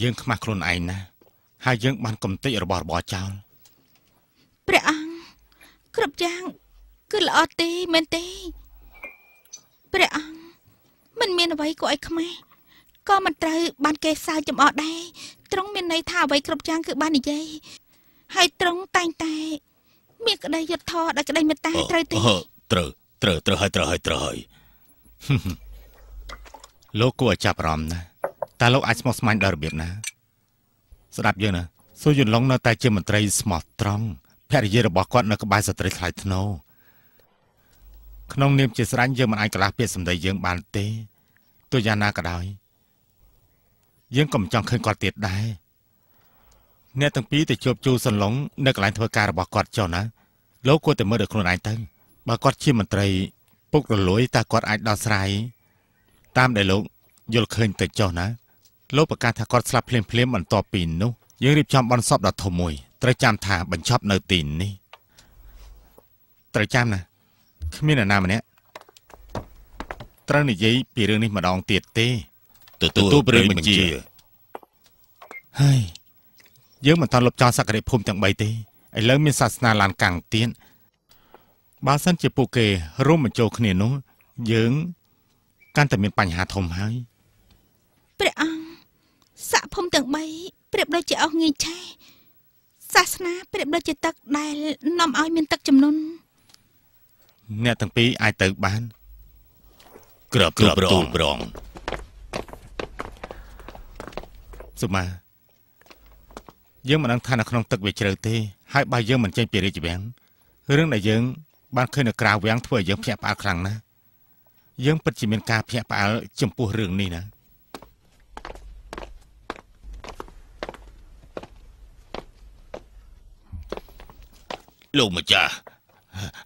យើងខ្មាស់ខ្លួនឯងណាហើយយើងបានកំទេចរបស់របរចោលព្រះអង្គគ្រប់យ៉ាង គឺល្អទេមែនទេ ព្រះអង្គមិនមានអ្វីគួរឲ្យខ្មាស់ក៏មិនត្រូវបាន គេសើចចំអកដែរត្រង់មានន័យថាអ្វីគ្រប់យ៉ាងគឺបាននិយាយហើយត្រង់តែងតែមានក្តីយុទ្ធធរដល់ក្តីមេត្តាត្រូវទេត្រូវត្រូវត្រូវហើយត្រូវហើយត្រូវហើយលោកគួរចាប់អារម្មណ៍ណាតើលោកអាចស្មោះស្ម័គ្រដល់របៀបណា ស្ដាប់យើងណាស៊ូយុនឡុងនៅតែជាមន្ត្រីស្មោះត្រង់ភរិយារបស់គាត់នៅក្បែរស្ត្រីថ្លៃថ្នូរក្នុងនាមជាស្រាញ់យើងមិនអាចកាលាស់ពាក្យសម្ដីយើងបានទេទោះយ៉ាងណាក៏ដោយ យើងក៏មិនចង់ឃើញគាត់ទៀតដែរអ្នកទាំងពីរទៅជួបជូរសន្លងនៅកន្លែងធ្វើការរបស់គាត់ចុះណាលោកគួរតែមើលដល់ខ្លួនឯងទៅបើគាត់ជាមន្ត្រីពុករលួយតើគាត់អាចដោះស្រាយតាមដែលលោកយល់ឃើញទៅចុះណាលោកប្រកាសថាគាត់ស្លាប់ភ្លាមភ្លាមបន្ទាប់ពីនោះយើងរៀបចំបន់សពដ៏ធំមួយត្រូវចាំថាបញ្ចប់នៅទីនេះត្រូវចាំណាគ្មាននរណាម្នាក់ត្រូវនិយាយពីរឿងនេះម្ដងទៀតទេទទួលព្រឹងបញ្ជាហើយយើងមិនតាន់លុបចោលសក្តិភូមិទាំង3ទេឥឡូវមានសាសនាឡានកាំងទៀតបើសិនជាពួកគេរួមបញ្ចូលគ្នានោះ យើងកាន់តែមានបញ្ហាធំហើយព្រះអង្គមទាំង3ប្រៀបដូចជាអស់ងាយឆេះសាសនាប្រៀបដូចជាទឹកដែលនាំឲ្យមានទឹកចំនួនអ្នកទាំងពីរអាចទៅបាន ក្របក្របទូលប្រងសុមាយើងមិនដឹងថានៅក្នុងទឹកវាជ្រៅទេហើយបើយើងមិនចេញពីរាជវាំងរឿងដែលយើងបានឃើញនៅក្រៅវាំងធ្វើឲ្យយើងភ្ញាក់ផ្អើលខ្លាំងណាស់យើងពិតជាមានការភ្ញាក់ផ្អើលចំពោះរឿងនេះណាលោកម្ចាស់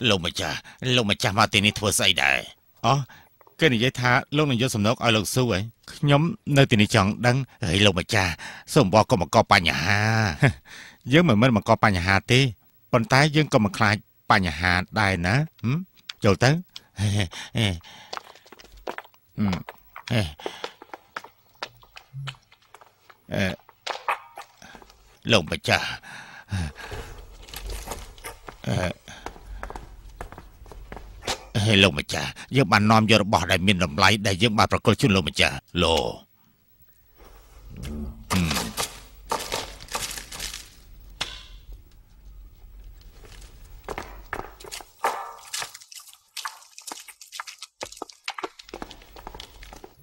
លោកម្ចាស់លោកម្ចាស់មកទីនេះធ្វើស្អីដែរអោះគេនិយាយថាលោកនឹងយកសំណុកឲ្យលោកស៊ូហ៎ខ្ញុំ នៅទីនេះចង់ដឹងហើយលោកម្ចាស់សូមបងកុំបង្កបញ្ហាយើងមិនមែនបង្កបញ្ហាទេប៉ុន្តែយើងក៏មិនខ្លាចបញ្ហាដែរណាចូលទៅអេអេលោកម្ចាស់ហេលោកម្ចាស់យើងបាននាំយករបស់ដែលមានតម្លៃដែលយើងបានប្រគល់ជូនលោកម្ចាស់លោ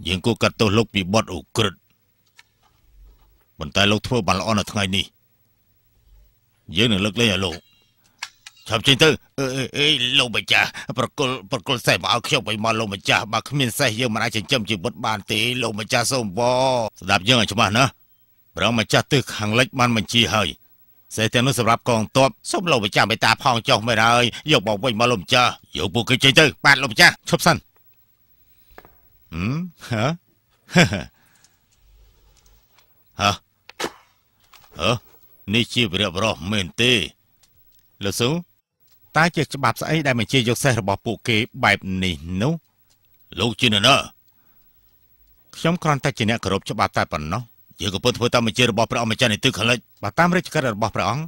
យើងគួរកាត់ទោសលោកពីបទឧក្រិដ្ឋប៉ុន្តែ លោក ធ្វើបានល្អនៅថ្ងៃនេះយើងនឹងលើកលែងឲ្យលោកឆាប់ចេញទៅអេលោកម្ចាស់ប្រកុលប្រកុលសេះមកឲ្យខ្ញុំវិញមកលោកម្ចាស់បើគ្មានសេះយើងមិនអាចចិញ្ចឹមជីវិតបានទេលោកម្ចាស់សូមវស្ដាប់យើងឲ្យច្បាស់ណាប្រងម្ចាស់ទិសខាងលិចបានបញ្ជាហើយសេះទាំងនោះសម្រាប់កងទ័ពសូមលោកម្ចាស់មេត្តា ផងចុះមែនហើយយកមកវិញមកលោកម្ចាស់យកពួកគេចេញទៅបាទលោកម្ចាស់ឈប់សិនហឹមហ៎ហ៎អឺនេះជាវិរៈបរោះមែនទេលោកស៊ូតើជាច្បាប់ស្អីដែលបញ្ជាយកសេះរបស់ពួកគេបែបនេះនោះលោកជានរណាខ្ញុំគ្រាន់តែជាអ្នកគោរពច្បាប់តែប៉ុណ្ណោះយើងក៏ពើធ្វើតាមបញ្ជារបស់ព្រះអង្គម្ចាស់នៃទិសខាងលិចបើតាមរាជកិច្ចរបស់ព្រះអង្គ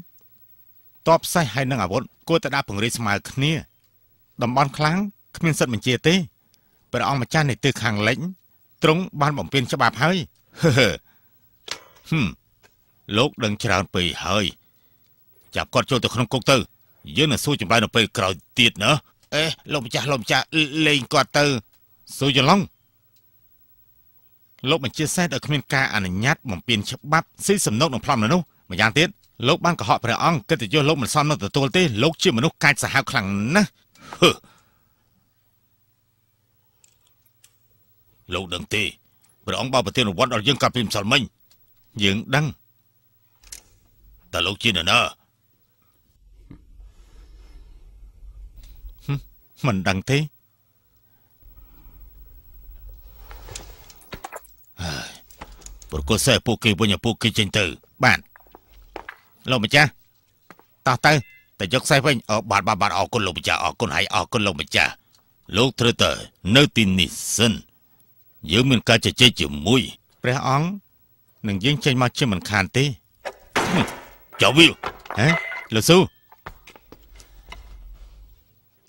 តបសេះហើយនឹងអាវុធគួរតែដាក់ពង្រាយស្មើគ្នាតំបន់ខ្លាំងគ្មានសិទ្ធិបញ្ជាទេព្រះអង្គម្ចាស់នៃទិសខាងលិចទ្រង់បានបំពេញច្បាប់ហើយហឹមលោកដឹងច្រើនពេកហើយចាប់គាត់ចូលទៅក្នុងគុកទៅយើងនឹងសួរចម្លើយនៅពេលក្រោយទៀតណាអេលោកម្ចាស់លោកម្ចាស់លេងគាត់ទៅសួរចន្លងលោកបញ្ជាសេតឲ្យគ្មានការអនុញ្ញាតបំពេញច្បាប់ស៊ីសំណុកនឹងប្លំនៅនោះម្យ៉ាងទៀតលោកបានកុហកព្រះអង្គកិត្តិយសលោកមិនសមនឹងទទួលទេលោកជាមនុស្សកាចសាហាវខ្លាំងណាស់ហឺលោកដឹងទេព្រះអង្គបើប្រទានរង្វាន់ដល់យើងកាលពីម្សិលមិញយើងដឹងតើលោកជានរណាមិនដឹងទេហើយប្រកុលសែពួកគេវិញឲ្យពួកគេចេញទៅបាទលោកម្ចាស់តោះទៅតែយកខ្សែវិញអបាទបាទបាទអរគុណលោកម្ចាស់អរគុណហើយអរគុណលោកម្ចាស់លោកត្រូវទៅនៅទីនេះសិនយើងមានការជជែកជាមួយព្រះអង្គនឹងយើងចេញមកជាមិនខានទេចាវិលហ៎លោកស៊ូ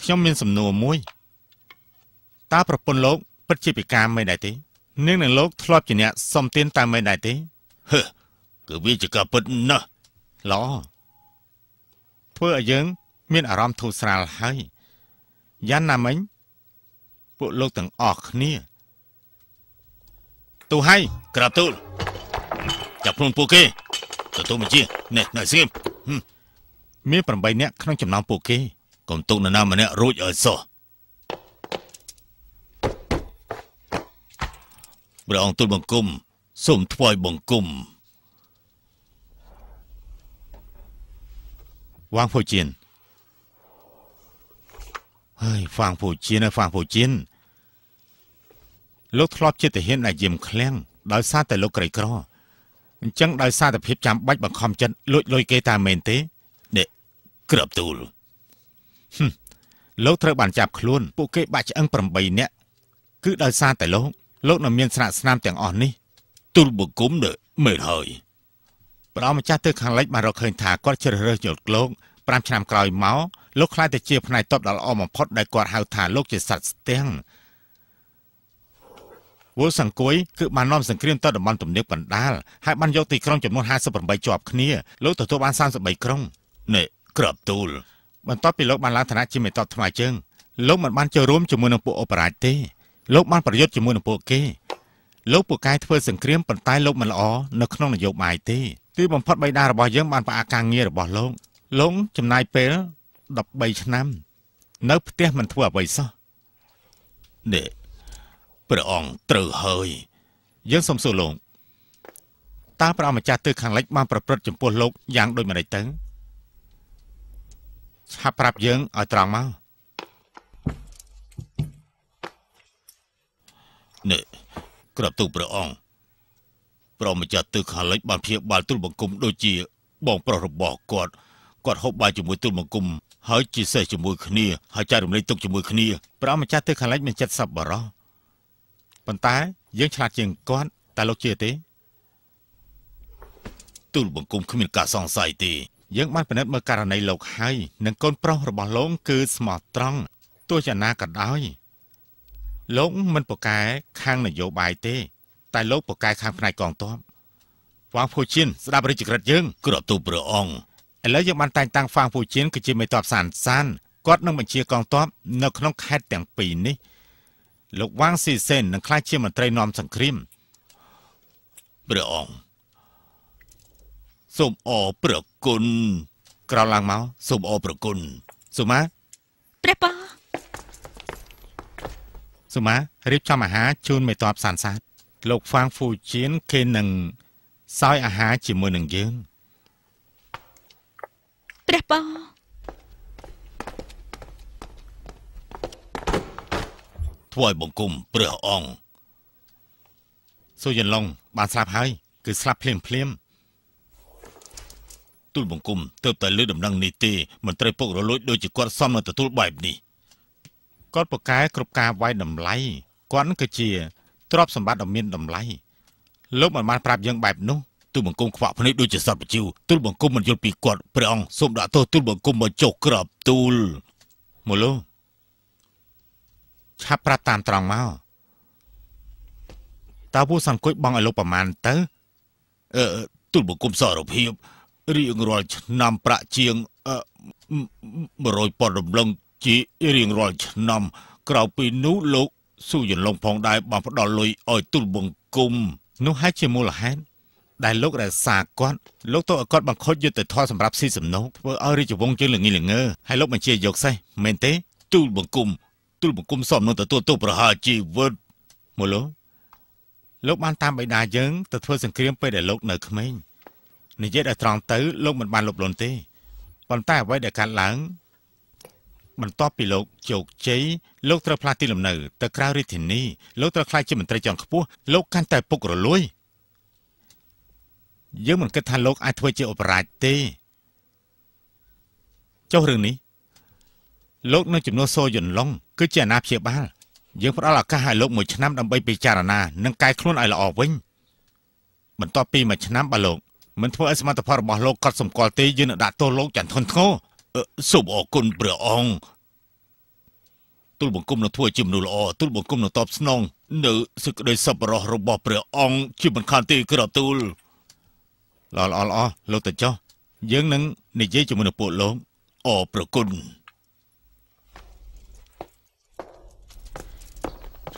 ខ្ញុំមានសំណួរមួយតើប្រពន្ធលោកពិតជាពិការមិនដែរទេនាងនឹងលោក ធ្លាប់ជាអ្នកសំទានតាមមិនដែរទេហឺគឺវាជាការពិតណាស់ល្អធ្វើឲ្យយើងមានអារម្មណ៍ធូរស្រាលហើយយ៉ាងណាមិញ ពួកលោកទាំងអស់គ្នាទូហើយក្រាបទូលចាប់ខ្លួនពួកគេទទួលបញ្ជានេះនៅស្ងៀមមាន8នាក់ក្នុងចំណោមពួកគេកុំទុកនរណាម្នាក់រួចឲ្យសោះព្រះអង្គទូលបង្គំសូមថ្វាយបង្គំវ៉ាងភូជៀនហើយវ៉ាងភូជៀនហើយវ៉ាងភូជៀនលោកធ្លាប់ជាទាហានអាយឹមឃ្លាំងដោយសារតែលោកក្រីក្រអញ្ចឹងដោយសារតែភាពចាំបាច់បង្ខំចិត្តលួចលុយគេតាមមែនទេនេះក្របទូលលោកត្រូវបានចាប់ខ្លួនពួកគេបាក់ឆ្អឹង8នាក់គឺដោយសារតែលោកលោកនៅមានស្រាកស្នាមទាំងអស់នេះទូលបង្គំនៅមើលហើយប្រោម្ចាស់ទើបខាងលិចបានរកឃើញថាគាត់ជ្រើសរើសយល់លោក5ឆ្នាំក្រោយមកលោកខ្លាចតែជាផ្នែកតបដ៏ល្អបំផុតដែលគាត់ហៅថាលោកជាសត្វស្ទាំងវល់សង្គួយគឺបាននាំសង្គ្រាមទៅតំបន់ទំនាបកណ្ដាលហើយបានយកទីក្រុងចំនួន58ជាប់គ្នាលោកទទួលបាន33ក្រុងនេះក្របទូលបន្ទាប់ពីលោកបានឡើងឋានៈជាមេតបថ្មើរជើងលោកមិនបានចូលរួមជាមួយនឹងពួកអូបរ៉ាជទេលោកបានប្រយុទ្ធជាមួយនឹងពួកគេលោកពូកែធ្វើ សង្គ្រាមប៉ុន្តែលោកមិនល្អនៅក្នុងនយោបាយទេទីបំផុតបៃតារបស់យើងបានផ្អាកការងាររបស់លោកលោកចំណាយពេល13ឆ្នាំនៅផ្ទះមិនធ្វើអ្វីសោះនេះព្រះអង្គត្រូវហើយយើងសូមសួរលោកតើព្រះអង្គម្ចាស់ទិសខាងលិចបានប្រព្រឹត្តចំពោះលោកយ៉ាងដូចម្តេចទៅស្ហាប់ប្រាប់យើងឲ្យត្រង់មកនេះក្របទូព្រះអង្គប្រមចាទិសខាងលិចបានព្យាបាលទូលបង្គំដូចជា បងប្រុសរបស់គាត់គាត់ហូបបាយជាមួយ ទូលបង្គំ ហើយជាសេះជាមួយ គ្នា ហើយចែករំលែកទុកជាមួយគ្នាប្រមចាទិសខាងលិចមានចិត្តសប្បុរសប៉ុន្តែយើងឆ្លាតជាងគាត់តែលោកជាទេទូលបង្គំគ្មានការសង្ស័យទេយើងបានពិនិត្យមើលករណីលោកហើយនឹងកូនប្រុសរបស់លោកគឺស្មោះត្រង់ទោះយ៉ាងណាក៏ដោយលោកមិនប្រកែខាងនយោបាយទេ តែលោកប្រកែខាងផ្នែកកងទ័ពវ៉ាងភូជៀនស្ដាប់រាជក្រឹតយើងក្របទូព្រះអង្គឥឡូវយើងបានតែងតាំងហ្វាងភូជៀនគឺជាមេតបសានសានគាត់នឹងបញ្ជាកងទ័ពនៅក្នុងខេត្តទាំងពីរនេះ លោកវ៉ាងស៊ីសេននឹងក្លាយជាមន្ត្រីនាំសង្គ្រាមព្រះអង្គសូមអរប្រគុណក្រោលឡើងមកសូមអរប្រគុណសូម៉ាព្រះប៉ាសូម៉ារៀបចំអាហារជូនមេតបសានសាទលោកហ្វាងហ្វូជៀនគេនឹងសោយអាហារជាមួយនឹងយើងព្រះប៉ាធ្វើឲ្យបង្គំព្រះអង្គសូយិនឡុងបានស្លាប់ហើយ គឺស្លាប់ភ្លាមភ្លាមៗទូលបង្គំទើបតែលើដំណឹងនេះទេមន្ត្រីពុករលួយដូចជាគាត់សំនឹងទទួលបែបនេះគាត់ប្រកែគ្រប់ការវាយតម្លៃគាត់គឺជា ទ្រព្យសម្បត្តិដ៏មានតម្លៃលោកមិនបានប្រាប់យើងបែបនោះទូលបង្គំខ្វាក់ភ្នែកដូចជាសត្វបជិវទូលបង្គំមិនយល់ពីគាត់ព្រះអង្គសូមដាក់ទោសទូលបង្គំមកចុះក្របទូលមូលោឆាប់ប្រាប់តាមត្រង់មកតើពូសង្គុយបងឲ្យលោកប្រមាណទៅអឺទូលបង្គំសរភាពរៀងរាល់ឆ្នាំប្រាក់ជាង100ប៉ុនរំលងជារៀងរាល់ឆ្នាំក្រៅពីនោះលោកស៊ូយឡុងផងដែរបានផ្ដល់លុយឲ្យទុលបង្គំនោះហើយជាមូលហេតុដែលលោករក្សាគាត់លោកទៅឲ្យគាត់បង្ខុចយុទ្ធធម៌សម្រាប់ស៊ីសំណូកធ្វើឲ្យរាជវង្សជឿល្ងីល្ងើហើយលោកបញ្ជាយកសេះមែនទេ ទូលបង្គំ ទូលបង្គំសមនឹងទទួលទោសប្រហារជីវិតមកលោកលោកបានតាមបិតាយើងទៅធ្វើសង្គ្រាមពេលដែលលោកនៅក្មេងនិយាយឲ្យត្រង់ទៅលោកមិនបានលុបលន់ទេប៉ុន្តែអ្វីដែលកើតឡើងបន្ទាប់ពីលោកជោគជ័យលោកត្រូវផ្លាស់ទីលំនៅទៅក្រៅរាជធានី លោកត្រូវក្លាយជាមន្ត្រីជាន់ខ្ពស់លោកកាន់តែពុករលួយយើងមិនគិតថាលោកអាចធ្វើជាអបរាជទេចុះរឿងនេះលោកនៅចំនួនសូយុនឡុងគឺជាអាណាព្យាបាលយើងផ្ដល់ឱកាសឲ្យលោកមួយឆ្នាំដើម្បីពិចារណា និងកែខ្លួនឲ្យល្អវិញបន្ទាប់ពីមួយឆ្នាំបើលោកមិនធ្វើឲ្យសមត្ថភាពរបស់លោកកត់សម្គាល់ទេយើងនឹងដាក់ទោសលោកយ៉ាងធ្ងន់ធ្ងរសូមអរគុណព្រះអង្គទូលបង្គំនឹងធ្វើជាមនុស្សល្អទូលបង្គំនឹងតបស្នង នៅសេចក្តីសប្បុរសរបស់ព្រះអង្គជាមិនខានទេក្រទូលល្អល្អល្អលោកតចោះយើងនឹងនិយាយជាមួយនឹងពួកលោកអរប្រគុណ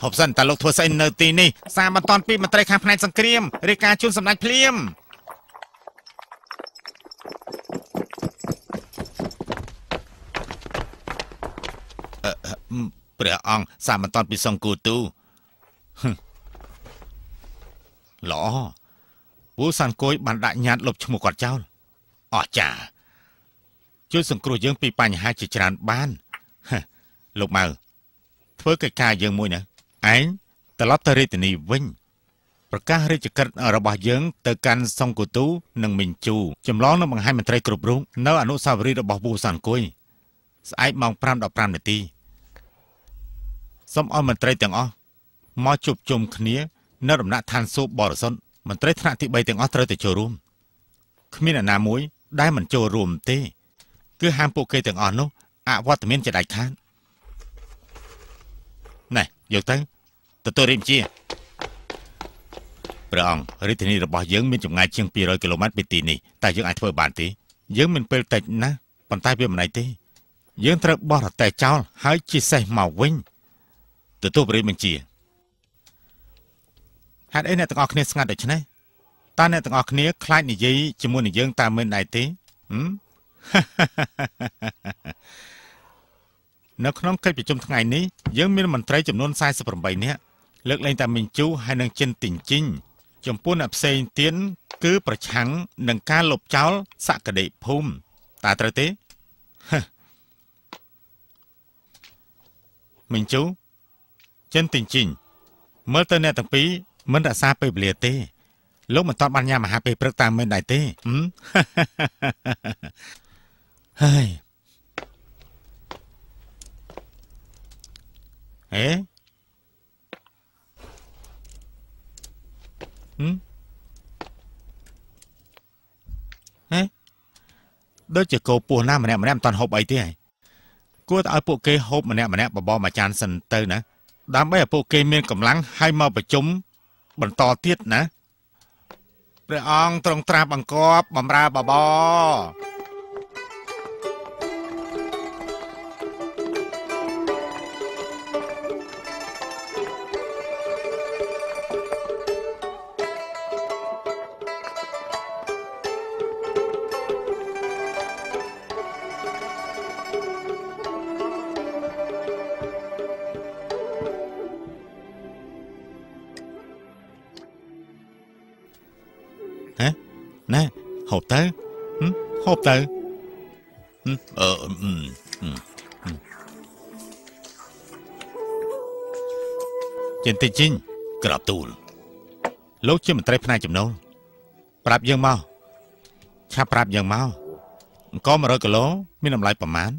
ហប់សិនតាលោកធ្វើស្អីនៅ ទីនេះសារបន្ទាន់ពីមន្ត្រីខាងផ្នែកសង្គ្រាមរាយការជូនសម្ដេចភ្លាមព្រះអង្គសាមិនតាន់ពីសង្គូទូល្អពូសាន់គួយ បានដាក់ញត្តិលុបឈ្មោះគាត់ចោលអស្ចារ្យជួយសង្គ្រោះយើង ពីបញ្ហាជាច្រើនបានលោកម៉ៅធ្វើកិច្ចការយើងមួយណាឯងត្រឡប់ទៅរាជធានីវិញ ប្រកាសរាជកិច្ចរបស់យើង ទៅកាន់សុងកូទូនិងមីងជូចម្លងនឹងបង្ហាញមន្ត្រីគ្រប់រូបនៅអនុសាវរីយ៍របស់ពូសាន់គួយស្អែកម៉ោង5:15នាទីសូមឲ្យមន្ត្រីទាំងអស់មកជួបជុំគ្នានៅដំណាក់ឋានសួគ៌បរិសុទ្ធមន្ត្រីថ្នាក់ទី3ទាំងអស់ត្រូវតែចូលរួមគ្មានអ្នកណាមួយ ដែលមិនចូលរួមទេ គឺហាមពួកគេទាំងអស់នោះអវត្តមានជាដាច់ខាតណែយកទៅទទួលរៀបជាព្រះអង្គរាជធានីរបស់យើងមានចម្ងាយជាង200គីឡូម៉ែត្រពីទីនេះតែយើងអាចធ្វើបានទេយើងមានពេលតិចណាស់ប៉ុន្តែវាមិនណៃទេយើងត្រូវបោះរទេះចោលហើយជិះសេះមកវិញទទួលព្រះរាជបញ្ជាហេតុអីអ្នកទាំងអស់គ្នាស្ងាត់ដូច្នេះតើអ្នកទាំងអស់គ្នាខ្លាចនិយាយជាមួយនឹងយើងតាមមិនដែរទេហឹមនៅក្នុងកិច្ចប្រជុំថ្ងៃនេះយើងមានមន្ត្រីចំនួន48នាក់លើកលែងតែមីងជូហើយនិងចិនទីងជីងចំពោះអ្នកផ្សេងទៀតគឺប្រឆាំងនឹងការលុបចោលសក្តិភូមិតើត្រូវទេមីងជូចិនទិញជីងមើលទៅអ្នកទាំងពីរមិនរក្សាពេលវេលាទេលោកមិនតបបានញ៉ាំអាហារពេលព្រឹកតាមមែនដែរទេហើយអេហឹមហេដូចជាកោពោះណាម្នាក់ម្នាក់មិនតាន់ហូបអីទេហើយគួរតែឲ្យពួកគេហូបម្នាក់ម្នាក់បបមួយចានសិនទៅណាដើម្បីឲ្យពួកគេមានកម្លាំងហើយមកប្រជុំបន្តទៀតណាព្រះអង្គទ្រង់ត្រាស់បង្គាប់បំរើបបរបទៅហូបទៅអឺចិនតិជីងក្រាបទូលលោកជាមន្ត្រីផ្នែកចំណូលប្រាប់យើងមកឆាប់ប្រាប់យើងមកអង្គ100គីឡូមានតម្លៃប្រមាណ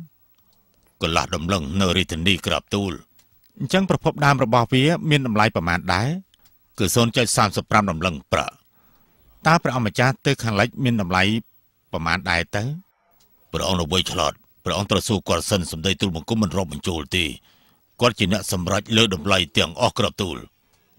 កន្លះដំឡឹង នៅរាជធានីក្រាបទូលអញ្ចឹងប្រភពដើមរបស់វាមានតម្លៃប្រមាណដែរគឺ0.35ដំឡឹងប្រាក់តើព្រះអង្គម្ចាស់ទៅខាងលិចមានតម្លៃប្រមាណដែរទៅព្រះអង្គនៅវ័យឆ្លាតព្រះអង្គត្រូវសួរគាត់សិនសម្ដីទូលបង្គំមិនរាប់បញ្ចូលទេគាត់ជាអ្នកសម្រេចលើតម្លៃទាំងអស់ក្របទូល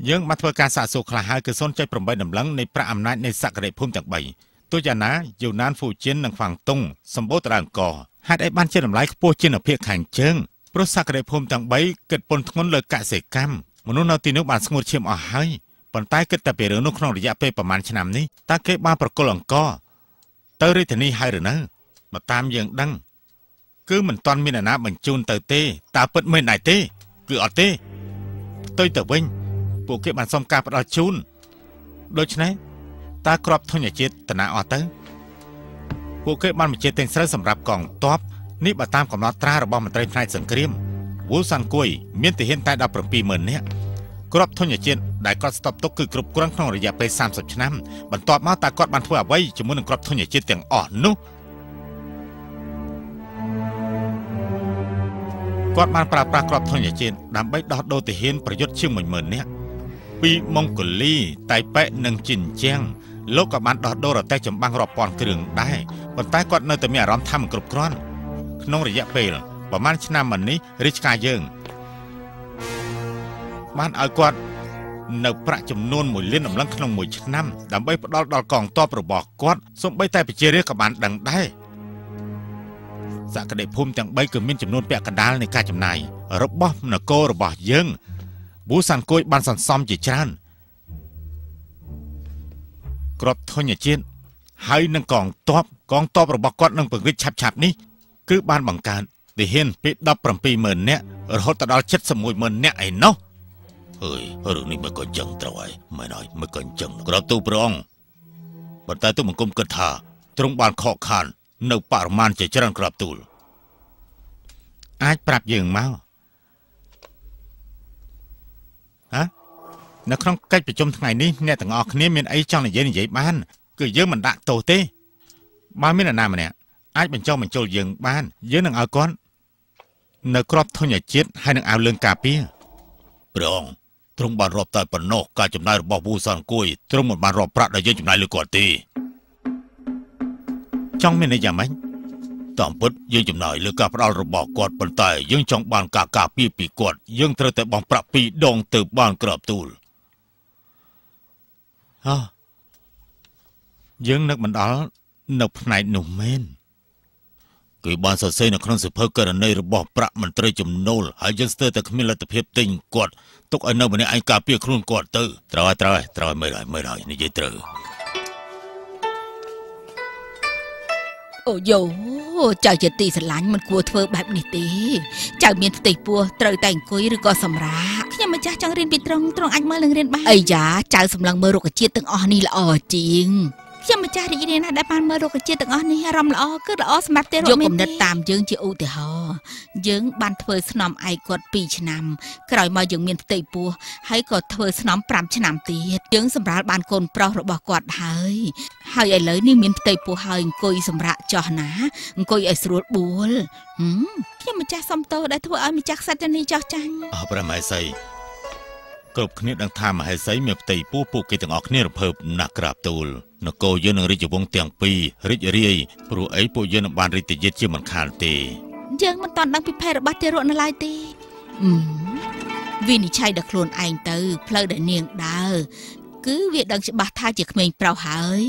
យើងបានធ្វើការសាកសួរខ្លះហើយគឺ0.8ដំឡឹងនៃប្រាក់អំណាចនៃសក្តិភូមិទាំង3ទោះយ៉ាងណាយូណានហ្វូជិននិងហ្វាំងតុងសម្បូរតារាអង្គហេតុអីបានជាតម្លៃខ្ពស់ជាងភាគខាងជើងព្រោះសក្តិភូមិទាំង3គិតពន្ធធ្ងន់លើកសិកម្មមនុស្សនៅទីនោះបានស្ងួតឈាមអស់ហើយប៉ុន្តែគិតតែពីរឿងនោះក្នុងរយៈពេលប្រហែលឆ្នាំនេះតើគេបានប្រគល់អង្គរទៅរាជធានីហើយឬនៅបើតាមយើងដឹងគឺមិនទាន់មានអាណាបញ្ជូនទៅទេតើពិតមែនដែរទេ គឺអត់ទេផ្ទុយទៅវិញពួកគេបានសុំការផ្ដល់ជូនដូច្នេះតើក្របធញ្ញជាតិតណាអត់ទៅពួកគេបានបញ្ជាទិញស្រូវសម្រាប់កងទ័ពនេះបើតាមកំណត់ត្រារបស់មន្ត្រីផ្នែកសង្គ្រាមវូសាន់គួយ មានទាហានតែ170,000នាក់ក្របធញ្ញជាតិដែលគាត់ស្តុកទុកគឺគ្រប់គ្រាន់ក្នុងរយៈពេល30ឆ្នាំបន្ទាប់មកតើគាត់បានធ្វើអ្វីជាមួយនឹងក្របធញ្ញជាតិទាំងអស់នោះគាត់បានប្រើប្រាស់ក្របធញ្ញជាតិដើម្បីដោះដូរទាហានប្រយុទ្ធជាង10000នាក់ពីម៉ុងហ្គូលីតៃប៉េនិងជីនជាងលោកក៏បានដោះដូររទេះចម្បាំងរាប់ពាន់គ្រឿងដែរប៉ុន្តែគាត់នៅតែមានអារម្មណ៍ថាមិនគ្រប់គ្រាន់ក្នុងរយៈពេលប្រហែលឆ្នាំមុននេះរាជការយើងបានឲ្យគាត់នៅប្រាក់ចំនួន1លានតម្លឹងក្នុងមួយឆ្នាំ ដើម្បីផ្ដល់ដល់កងទ័ពរបស់គាត់សូម្បីតែប្រជារាស្ត្រក៏បានដឹងដែរសក្តិភូមិទាំង3គឺមានចំនួនពាក់កណ្ដាលនៃការចំណាយរបស់នគររបស់យើងវូសាន់គួយបានសន្សំជាច្រើនក្របធញ្ញជាតិហើយនឹងកងទ័ពកងទ័ពរបស់គាត់នឹងពង្រីកឆាប់ឆាប់នេះគឺបានបង្កើនទាហានពី170,000នាក់រហូតដល់710,000នាក់ឯណោះ។អើយរឿងនេះមិនក៏ចឹងត្រូវហើយមែនហើយមិនក៏ចឹងក្របទូព្រះអង្គប៉ុន្តែទូបង្គំគិតថាទ្រង់បានខកខាន នៅបរិមាណជាច្រើនក្របទូលអាចប្រាប់យើងមកហ៎នៅក្នុងកិច្ចប្រជុំថ្ងៃនេះអ្នកទាំងអស់គ្នាមានអីចង់និយាយនិយាយបាន គឺយើងមិនដាក់ទោសទេបើមាននរណាម្នាក់អាចបញ្ចុះបញ្ចូលយើងបាន យើងនឹងឲ្យគាត់នៅក្របធញ្ញជាតិហើយនឹងឲ្យលឿនការពារព្រះអង្គទ្រង់បានរាប់តែប៉ុណ្ណោះការចំណាយរបស់វូសានគួយ ទ្រង់មិនបានរាប់ប្រាក់ដែលយើងចំណាយលើគាត់ទេចង់មានន័យយ៉ាងម៉េចតាមពិតយើងចំណាយលើការផ្ដាល់របស់គាត់ប៉ុន្តែ យើងចង់បានការការពារពីគាត់យើងត្រូវតែបង់ប្រាក់ពីរដងទៅបានក្របទូលអោះយើងនឹកមិនដល់នៅផ្នែកនោះមែន។គឺបានសរសេរនៅក្នុងសិភៅករណីរបស់ប្រាក់មន្ត្រីចំណូលហើយយើងស្ទើរតែគ្មានលទ្ធភាពទិញគាត់ទុកឲ្យនៅម្នាក់ឯងការពារខ្លួនគាត់ទៅត្រូវហើយត្រូវហើយត្រូវមើលហើយមើលហើយនិយាយត្រូវអូយោចៅជាទីស្រឡាញ់មិនគួរធ្វើបែបនេះទេ ចៅ មានផ្ទៃពោះត្រូវតែអង្គុយឬក៏សម្រាកខ្ញុំម្ចាស់ចង់រៀនពីត្រង់ត្រង់អាចមើលនឹងរៀនបានអីយ៉ាចៅសម្លឹងមើលរុក្ខជាតិទាំងអស់នេះល្អជាងខ្ញុំម្ចាស់រីករាយណាស់ដែលបានមើលរុក្ខជាតិទាំងអស់នេះអារម្មណ៍ល្អគឺល្អសម្រាប់ទេរត់មានយកគំនិតតាមយើងជាឧទាហរណ៍យើងបានធ្វើស្នំឯកគាត់2ឆ្នាំ ក្រោយមកយើង មានផ្ទៃពោះហើយក៏ធ្វើស្នំ5ឆ្នាំទៀតយើងសម្រាលបានកូនប្រុសរបស់គាត់ហើយ ហើយឥឡូវនេះមានផ្ទៃពោះហើយអង្គុយសម្រាកចោះណាអង្គុយឲ្យស្រួលបួលខ្ញុំម្ចាស់សំតោដែលធ្វើឲ្យម្ចាស់ខ្សាច់នេះចោះចាញ់អស់ប្រមហេសីគ្រប់គ្នាដឹងថាមហេសីមានផ្ទៃពោះពួកគេទាំងអស់គ្នារំភើបណាស់ក្រាបទូលនគរយើងនឹងរាជវង្សទាំងពីររីករាយព្រោះអីពួកយើងនឹងបានរីករាយជាមិនខានទេយើងមិនតន់ដឹងពីភេទរបស់ទារកនៅឡើយទេវិនិច្ឆ័យដល់ខ្លួនឯងទៅផ្លូវដែលនាងដើរគឺវាដឹងច្បាស់ថាជាក្មេងប្រុសហើយ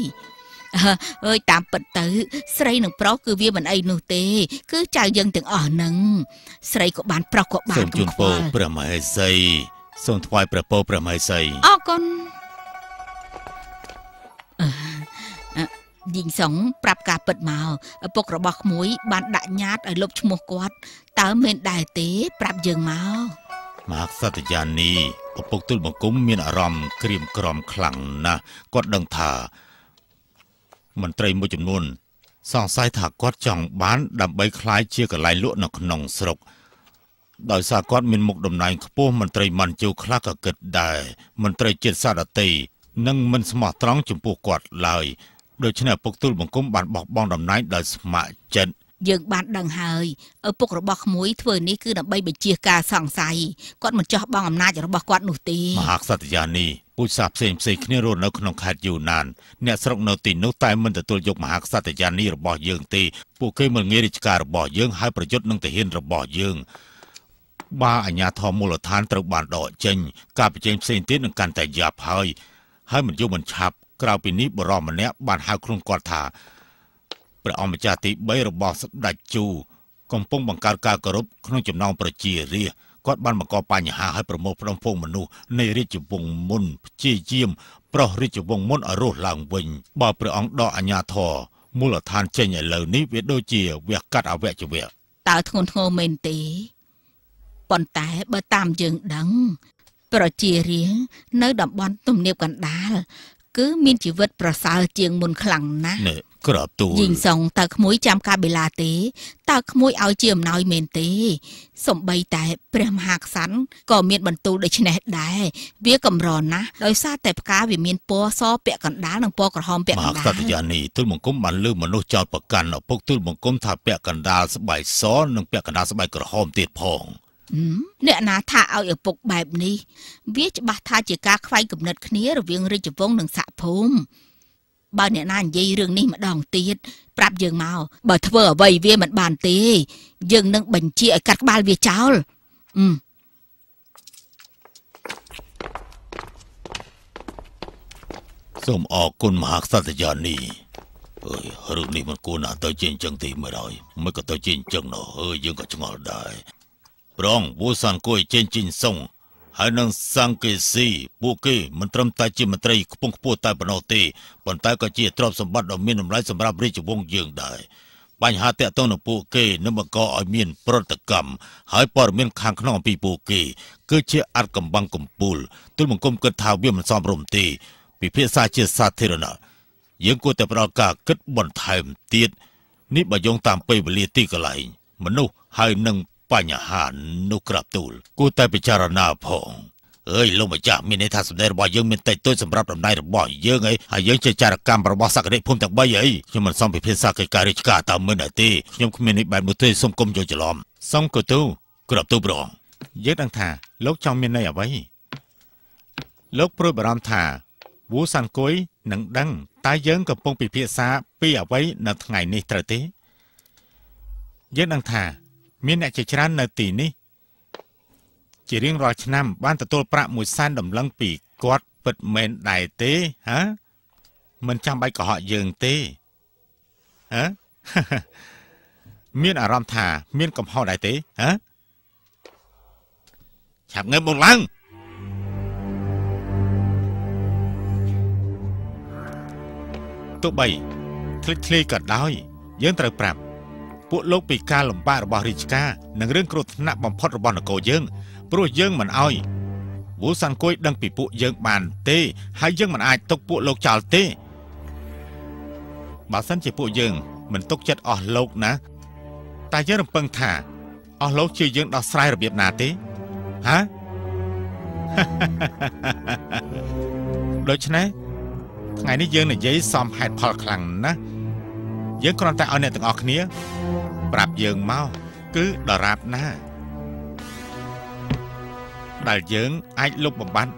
អើយតាមពិតទៅ ស្រីនិងប្រុសគឺវាមិនអីនោះទេ គឺចៅយើងទាំងអស់ហ្នឹងស្រីក៏បានប្រុសក៏បានសូមជូនពរព្រះមហេសីសូមថ្វាយព្រះពរព្រះមហេសីអរគុណយីងសុងប្រាប់ការពិតមកឪពុករបស់ក្មួយបានដាក់ញាតឲ្យលុបឈ្មោះគាត់ តើមែនដែរទេប្រាប់យើងមកមកសត្យានីឪពុកទូលបង្គំមានអារម្មណ៍ក្រៀមក្រំខ្លាំងណាស់គាត់ដឹងថាមន្ត្រីមួយចំនួន សង្ស័យថាគាត់ចង់បាន ដើម្បីคล้ายជាកន្លែងលក់នៅក្នុងស្រុក ដោយសារគាត់មានមុខតំណែងខ្ពស់មន្ត្រីមិនជូខ្លះក៏គិតដែរមន្ត្រីជាតិសាសអតីនិងមិនស្មោះត្រង់ចំពោះគាត់ឡើយដូច្នេះឪពុកទូលបង្គំបានបោះបង់តំណែងដោយស្ម័គ្រចិត្តយើងបានដឹងហើយឪពុករបស់ក្មួយធ្វើនេះគឺដើម្បីបញ្ជាការសង្ស័យគាត់មិនចោះបង់អំណាចរបស់គាត់នោះទេមហាក្សត្រយានីពូជសាសផ្សេងផ្សេងគ្នារស់នៅក្នុងខេត្តយូណានអ្នកស្រុកនៅទីនោះតែមិនទទួលយកមហាក្សត្រយានីរបស់យើងទេពួកគេមិនងាយរាជការរបស់យើងហើយប្រយុទ្ធនឹងទាហានរបស់យើងបើអាញាធមមូលដ្ឋានត្រូវបានដកចេញ ការប្រជែងផ្សេងទៀតនឹងកាន់តែយ៉ាប់ហើយហើយមិនយូរមិនឆាប់ក្រៅពីនេះបរមម្នាក់បានហៅខ្លួនគាត់ថាព្រះអង្គម្ចាស់ទី3របស់ស្ដេចជូ កំពុងបង្កើតការគោរពក្នុងចំណោមប្រជារាស្ត្រគាត់បានបង្កបញ្ហាឲ្យប្រមូលផ្ដុំពងមនុស្សនៃរាជវង្សមុនព្យាយាមប្រោះរាជវង្សមុនឲ្យរស់ឡើងវិញបើព្រះអង្គដកអាញាធរមូលដ្ឋានចេញឥឡូវនេះវាដូចជាវះកាត់អវយវៈតើធ្ងន់ធ្ងរមែនទេប៉ុន្តែបើតាមយើងដឹងប្រជារាស្ត្រនៅតំបន់ទំនាបកណ្ដាលគឺមានជីវិតប្រសើរជាងមុនខ្លាំងណាស់ក្របទូលយីងសុងតើក្មួយចាំកាបេឡាទេតើក្មួយឲ្យជាអំណោយមែនទេសំបីតែព្រះមហាក្សត្រក៏មាន បន្ទូលដូច្នេះដែរវាកម្រណាស់ដោយសារតែផ្កាវាមានពណ៌សពាក់កណ្ដាលនិងពណ៌ក្រហមពាក់កណ្ដាលមហាក្សត្រយានីទូលបង្គំបានលើមនុស្សចោតប្រកាន់ឪពុកទូលបង្គំថាពាក់កណ្ដាលស្បែកសនិងពាក់កណ្ដាលស្បែកក្រហមទៀតផងអ្នកណាថាឲ្យឪពុកបែប នេះវាច្បាស់ថាជាការខ្វែងគំនិតគ្នារវាងរាជវង្សនិងសហភូមិបើ អ្នកណានិយាយរឿងនេះម្ដងទៀតប្រាប់យើងមកបើធ្វើអ្វីវាមិនបានទេយើងនឹងបញ្ជាឲ្យកាត់ក្បាលវាចោលអឺសូមអរគុណមហាក្សត្រយានីអើយរឿងនេះមិនគួរណាទៅ ជាអញ្ចឹងទេមើលហើយមិនក៏ទៅជាអញ្ចឹងណោះអើយយើងក៏ឆ្ងល់ដែរព្រះអង្គវូសានគួយចេញជីងសុងហើយនឹងសង្កេស៊ីពួកគេមិនត្រឹមតែជាមន្ត្រីខ្ពង់ខ្ពស់តែប៉ុណ្ណោះទេប៉ុន្តែក៏ជាទ្រព្យសម្បត្តិដ៏មានតម្លៃសម្រាប់រាជវង្សយើងដែរបញ្ហាតាក់ទងនឹងពួកគេនឹងបង្កឲ្យមាន ប្រតិកម្មហើយព័ត៌មានខាងក្នុងអំពីពួកគេគឺជាអាចកំបាំងកំពូលទូលបង្គំគិតថាវាមិនសមរម្យទេពិភាក្សាជាសាធារណៈយើងគួរតែផ្ដល់ការគិតបន្ថែមទៀតនេះបើយោងតាមពេលវេលាទីកន្លែងមនុស្សហើយនឹងបញ្ហានោះក្រាបទូលគួរតែពិចារណាផងអើយលោកម្ចាស់មានន័យថាសម្ដីរបស់យើងមានតិចតួចសម្រាប់ដំណ័យរបស់យើងហើយហើយយើងជាចារកម្មរបស់សក្តិភូមិទាំង3អីខ្ញុំមិនសមពិភាក្សាកិច្ចការរាជការតាមមិនដែរទេខ្ញុំគ្មាននេះបែបនោះទេសូមគុំយកច្រឡំសូមគូទូក្រាបទូប្រង យើងដឹងថា លោកចង់មានន័យអ្វីលោកព្រួយបារម្ភថាវូសាន់គុយនឹងដឹងតើយើងកំពុងពិភាក្សាពីអ្វីនៅថ្ងៃនេះត្រូវទេយើងដឹងថាមានអ្នកជាច្រើននៅទីនេះជារៀងរាល់ឆ្នាំបានទទួលប្រាក់មួយសែនតម្លឹងពីគាត់ពិតមែនដែរទេហ៎មិនចាំបាច់កុហកយើងទេហ៎មានអារម្មណ៍ថា មានកំហុសដែរទេហ៎ឆាប់ងើបមកឡើងទោះបីធ្លេចធ្លាយក៏ដោយយើងត្រូវប្រាប់ពួកលោកពីការលំបាករបស់រាជការនិងរឿងគ្រោះថ្នាក់បំផុតរបស់នគរយើង ព្រោះយើងមិនអោយវូសាន់គួយ ដឹងពីពួកយើងបាន ទេហើយយើងមិនអាចទុកពួកលោកចោលទេបើសិនជាពួកយើង មិនទុកចិត្តអស់លោកណា តែយើងរំពឹងថាអស់លោកជាយើងដោះស្រាយរបៀបណាទេ ហាដូច្នេះថ្ងៃនេះយើងនិយាយសំហេតុផលខ្លាំងណាស់យើងគ្រាន់តែឲ្យអ្នកទាំងអស់គ្នា ប្រាប់យើងមកគឺដរាបណា ដែលយើងអាចលុបបំបាត់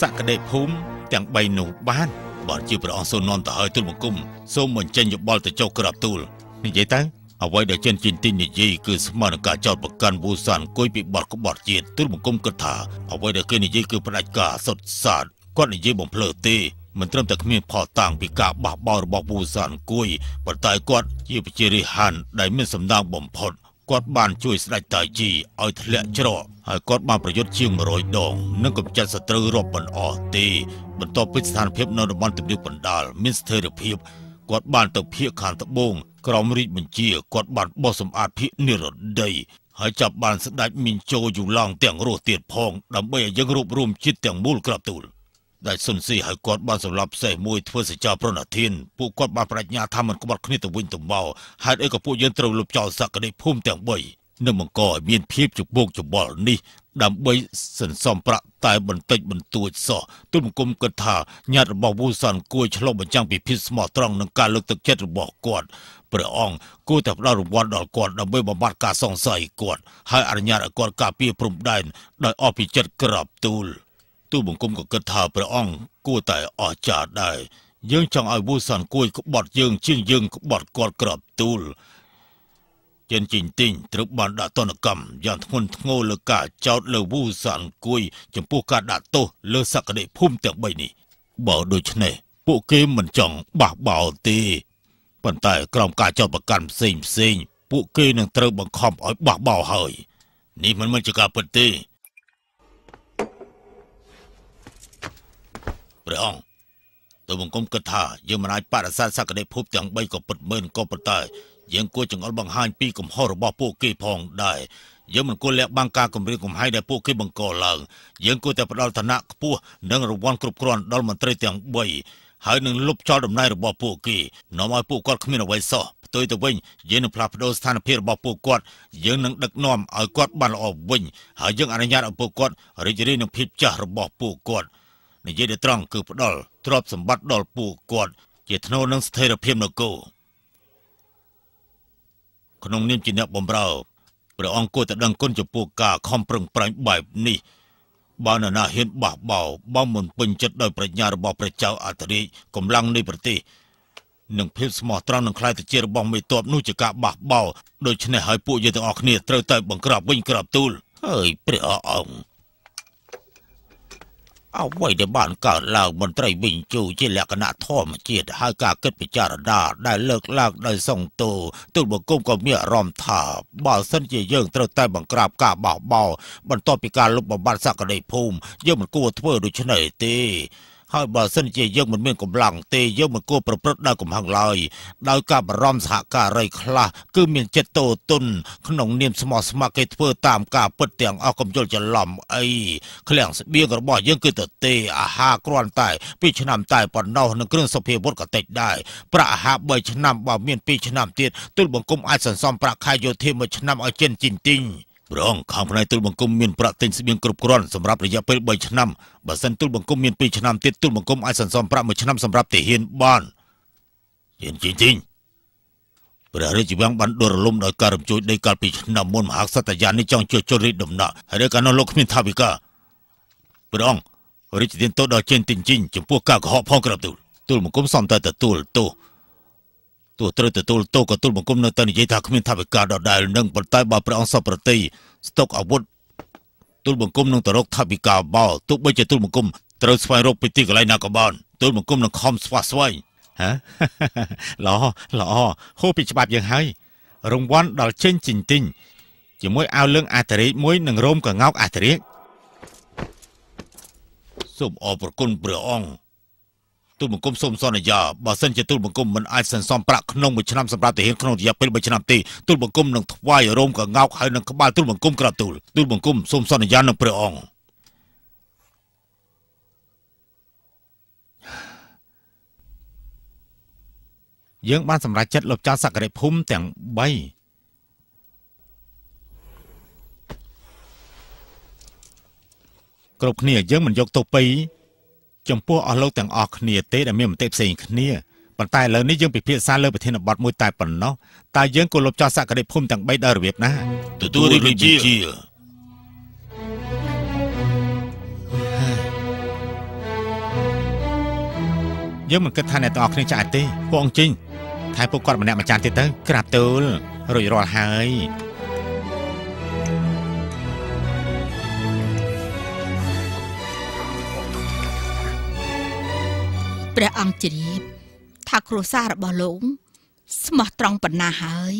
សក្តិភូមិទាំង3នោះបានបើជាព្រះអង្គសូមនាំទៅឲ្យទូលបង្គំសូមបញ្ចេញយោបល់ទៅចុះក្របទូលនិយាយទៅអ្វីដែលចិនជីនទីនិយាយគឺស្មើនឹងការចោទប្រកាន់វូសានអង្គុយពីបទក្បត់ជាតិទូលបង្គំគិតថាអ្វីដែលគេនិយាយគឺផ្ដាច់ការសុតសាតគាត់និយាយបំភ្លឺទេមិនត្រឹមតែគ្មានផលតាំងពីការបះបោររបស់ពូសានគួយប៉ុន្តែគាត់ជាប្រជារាស្ត្រហានដែលមានសម្ដាងបំផុតគាត់បានជួយស្ដេចតាជីឲ្យធ្លាក់ច្រកហើយគាត់បានប្រយុទ្ធជាង100ដងនិងកម្ចាត់សត្រូវរាប់មិនអស់ទេ បន្ទាប់ពីស្ថានភាពនៅតំបន់ទំនាបបណ្ដាលមានស្ថិរភាពគាត់បានទៅភៀកខាងត្បូងក្រមរាជបញ្ជាគាត់បានបោះសម្អាតភៀកនិរដីហើយចាប់បានស្ដេចមីនជូយូឡងទាំងរស់ទៀតផងដើម្បីឲ្យយើងរួបរวมជាតិទាំងមូលក្របទូល។ដែលសុនស៊ីឲ្យគាត់បានសម្លាប់សេះមួយធ្វើសេចក្ដីប្រណធានពួកគាត់បានបដិញ្ញាថាមិនក្បត់គ្នាទៅវិញទៅមកហេតុអីក៏ពួកយើងត្រូវលុបចោលសក្តិភូមិទាំង3នឹងបង្កឲ្យមានភាពជពោកច្បល់នេះដើម្បីសន្សំប្រាក់តែបន្តិចបន្តួចសោះទូលបង្គំគិតថាញាតិរបស់វូសានគួរឆ្លុះបញ្ចាំងពីភាពស្មោះត្រង់និងការលើកទឹកចិត្តរបស់គាត់ព្រះអង្គគួរតែផ្ដល់រង្វាន់ដល់គាត់ដើម្បីបំបត្តិការសង្ស័យគាត់ហើយអនុញ្ញាតឲ្យគាត់ការពារព្រំដែនដោយអស់ពីចិត្តក្របទូល។ទូបង្គំក៏គិតថាព្រះអង្គគួរតែអស្ចារ្យដែរយើងចង់ឲ្យវូសានគួយក្បត់យើង ជាងយើងក្បត់គាត់ក្របទូលចិនជីងទីងត្រូវបានដាក់ទណ្ឌកម្មយ៉ាងធ្ងន់ធ្ងរលើការចោទលើវូសានគួយ ចំពោះការដាក់ទោសលើសក្តិភូមិទាំង3នេះបើដូច្នេះ ពួកគេមិនចង់បះបោទេប៉ុន្តែក្រោមការចោទប្រកាន់ផ្សេងផ្សេងពួកគេនឹងត្រូវបង្ខំឲ្យបះបោហើយនេះមិនមែនជាការពិតទេព្រះអង្គទូលបង្គំគិតថាយើងមិនអាចបដិសេធសក្តិភពទាំង3ក៏ពិតមែនក៏ប៉ុន្តែយើងគួរចង្អុលបង្ហាញ ពីកំហុសរបស់ពួកគេផងដែរយើងមិនគួរលះបង់ការគម្រាមកំហែងដែលពួកគេបង្កឡើងយើងគួរតែផ្ដល់ឋានៈខ្ពស់និងរង្វាន់គ្រប់គ្រាន់ដល់មន្ត្រីទាំង3ហើយនឹងលុបចោលដំណ័យរបស់ពួកគេនាំឲ្យពួកគាត់គ្មានអ្វីសោះផ្ទុយទៅវិញយើងនឹងផ្លាស់ប្ដូរស្ថានភាពរបស់ពួកគាត់យើងនឹងដឹកនាំឲ្យគាត់បានល្អវិញហើយយើងអនុញ្ញាតឲ្យពួកគាត់រីករាយនឹងភាពចាស់របស់ពួកគាត់។និយាយទៅត្រង់គឺផ្ដល់ទ្រព្យសម្បត្តិដល់ពួកគាត់ជាធ្នូនឹងស្ថិរភាពនគរក្នុងនាមជាអ្នកបម្រើព្រះអង្គគួរតែដឹងគុណចំពោះការខំប្រឹងប្រែងបែបនេះបើនរណាហ៊ានបះបោបំមិនពេញចិត្តដោយ ប្រាជ្ញារបស់ព្រះចៅអធិរាជកម្លាំងនៃប្រទេសនិងភាពស្មោះត្រង់នឹងខ្លាយទៅជារបស់មេតបនោះជាការបះបោ ដូច្នេះហើយពួកយើងទាំងអស់គ្នាត្រូវតែបង្ក្រាបវិញក្រាបទូលហើយព្រះអង្គអ្វីដែលបានកើតឡើងមន្ត្រីវិញជូជាលក្ខណៈធម្មជាតិហើយការគិតពិចារណាដែលលើកឡើងដោយសង្តូទូលបង្គំក៏មានអារម្មណ៍ថាបើសិនជាយើងត្រូវតែបង្ក្រាបការបោះបោបន្ទាប់ពីការលុបបំបាត់សក្តិភូមិយើងមិនគួរធ្វើដូច្នេះទេហើយបើសិនជាយើងមិនមានកម្លាំងទេយើងមិនគួរប្រព្រឹត្តដោយកំហឹងឡើយដោយការបារម្ភសហការីខ្លះគឺមានចិត្តតូទុនក្នុងនាមស្មោះស្ម័គ្រគេធ្វើតាមការពិតទាំងអស់កុំយល់ច្រឡំអីឃ្លាំងស្បៀងរបស់យើងគឺទទេអាហារគ្រាន់តែ2ឆ្នាំតែប៉ុណ្ណោះនឹងគ្រឿងសុភាវត្ថិក៏តិចដែរប្រាក់អាហារ3ឆ្នាំបើមាន2ឆ្នាំទៀតទូលបង្គំអាចសន្សំប្រាក់ខែយោធាមួយឆ្នាំឲ្យចិនជីងទីញព្រះអង្គខាងផ្នែកទូលបង្គំមានប្រាក់ទិញស្បៀងគ្រប់គ្រាន់សម្រាប់រយៈពេល3ឆ្នាំបើសិនទូលបង្គំមាន2ឆ្នាំទៀតទូលបង្គំអាចសន្សំប្រាក់1ឆ្នាំសម្រាប់ទាហានបានជាជាជាព្រះរាជវាំងបានដួលរលំដោយការរំជួយដីកាលពីឆ្នាំមុនមហាសតយាននេះចង់ជួយជន់រាជដំណាក់ហើយកាលនោះលោកគ្មានថាវិការព្រះអង្គរាជទានទោសដល់ជេនទីនជីងចំពោះការកុហកផងក្រាបទូលទូលបង្គំសំតើទទួលទោសទោះត្រូវទទួលទោសក៏ទូលបង្គំនៅតែនិយាយថាគ្មានថាវិការដដែលនឹងប៉ុន្តែបើព្រះអង្គសពប្រតិស្តុកអាវុធទូលបង្គំនឹងទៅរកថាវិការបោទោះបីជាទូលបង្គំត្រូវស្វែងរកពីទីកន្លែងណាក៏បានទូលបង្គំនឹងខំស្វាស្វែងហ៎ល្អល្អហូបពីច្បាប់យើងហើយរង្វាន់ដល់ចេញជីងទីងជាមួយអាវលឹងអតរេកមួយនិងរោមកងោកអតរេកសូមអរប្រគុណព្រះអង្គទូលបង្គំសូមសន្យាបើសិនជាទូលបង្គំមិនអាចសន្សំប្រាក់ក្នុងមួយឆ្នាំសម្រាប់ទាហានក្នុងរយៈពេល3ឆ្នាំទេទូលបង្គំនឹងថ្វាយរោមកងោកហើយនឹងក្បាលទូលបង្គំក្រទូលទូលបង្គំសូមសន្យានឹងព្រះអង្គយើងបានសម្រេចចិត្តលុបចោលសក្តិភូមិទាំង3គ្រប់គ្នាយើងមិនយកទោសពីចំពោះអស់លោកទាំងអស់គ្នាទេដែលមានមតិផ្សេងគ្នាប៉ុន្តែឥឡូវនេះយើងពិភាក្សាលើប្រធានបទមួយតែប៉ុណ្ណោះតើយើងគោរពចោះសក្តិភូមិទាំង3ដល់របៀបណាទទួលរីករាយជាយើងមិនគិតថាអ្នកទាំងអស់គ្នាចាស់ទេពួកអង្គជិញថែពួកគាត់ម្នាក់ម្ចាស់ទៀតទៅក្រាបទូលរួចរាល់ហើយព្រះអង្គជ្រាបថាគ្រួសាររបស់លោកស្មោះត្រង់ប៉ុណ្ណាហើយ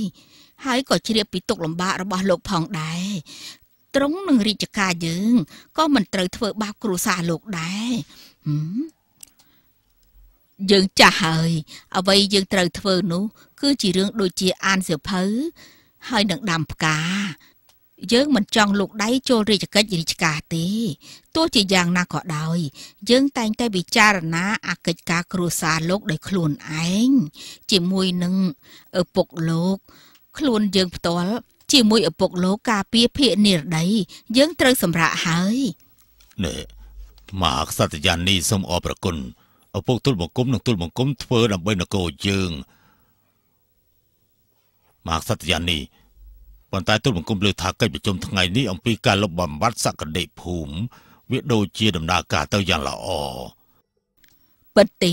ហើយក៏ជ្រាបពីទុកលំបាករបស់លោកផងដែរត្រង់នឹងរាជការយើងក៏មិនត្រូវធ្វើបាបគ្រួសារលោកដែរយើងចាស់ហើយ អ្វីយើងត្រូវធ្វើនោះ គឺជារឿងដូចជាអានសៀវភៅហើយនឹងដាំផ្កាយើងមិនចង់លោកដៃចូលរាជកិច្ចរាជការទេទោះជាយ៉ាងណាក៏ដោយ យើង តែងតែពិចារណា អាកិច្ចការគ្រួសារលោកដោយខ្លួនឯងជាមួយនឹងឪពុកលោក ខ្លួនយើងផ្ទាល់ ជាមួយឪពុកលោកការពារភៀកនិរដីយើងត្រូវសម្រាកហើយនេះមហាក្សត្រយាននេះសូមអរប្រគុណឪពុកទូលបង្គំនិងទូលបង្គំធ្វើដើម្បីនគរយើងមហាក្សត្រយាននេះប៉ុន្តែទូលបង្គំលើកថាកិច្ចប្រជុំថ្ងៃនេះអំពីការលុបបំបាត់សក្តិភូមិវាដូចជាដំណើរការទៅយ៉ាងល្អពិតទេ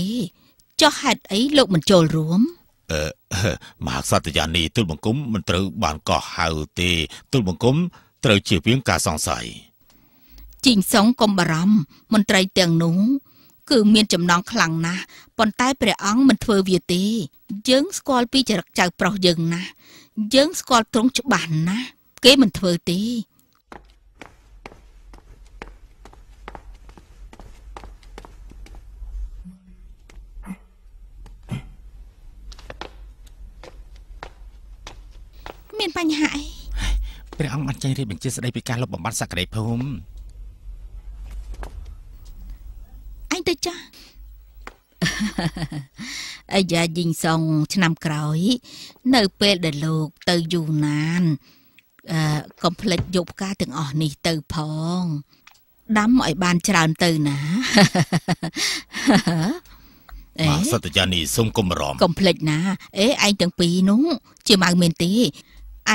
ចុះហេតុអីលោកមិនចូលរួមអឺមហាក្សត្រយានីទូលបង្គំមិនត្រូវបានកោះហៅទេទូលបង្គំត្រូវជៀសវាងការសង្ស័យជីងសុងកុំបារម្ភមន្ត្រីទាំងនោះ គឺ មានចំណងខ្លាំងណាស់ប៉ុន្តែព្រះអង្គមិនធ្វើវាទេយើង ស្គាល់ពីចរិតចៅប្រុសយើងណាស់យើងស្គាល់ត្រង់ច្បាស់ណាស់គេមិនធ្វើទេមានបញ្ហាអីព្រះអង្គបានចេញរៀបបញ្ជាស្ដីពីការលុបបំបាត់សក្តិភូមិអញទៅចាស់អាយ៉ាយីងសុងឆ្នាំក្រោយ នៅពេលដែលលោកទៅយូណានអឺកុំភ្លេចយកផ្កាទាំងអស់នេះទៅផងដាំឲ្យបានច្រើនទៅណាអេសតយានីសុំកុំរំកុំភ្លេចណា អេឯងទាំងពីរនោះជាម៉ៅមែនទេ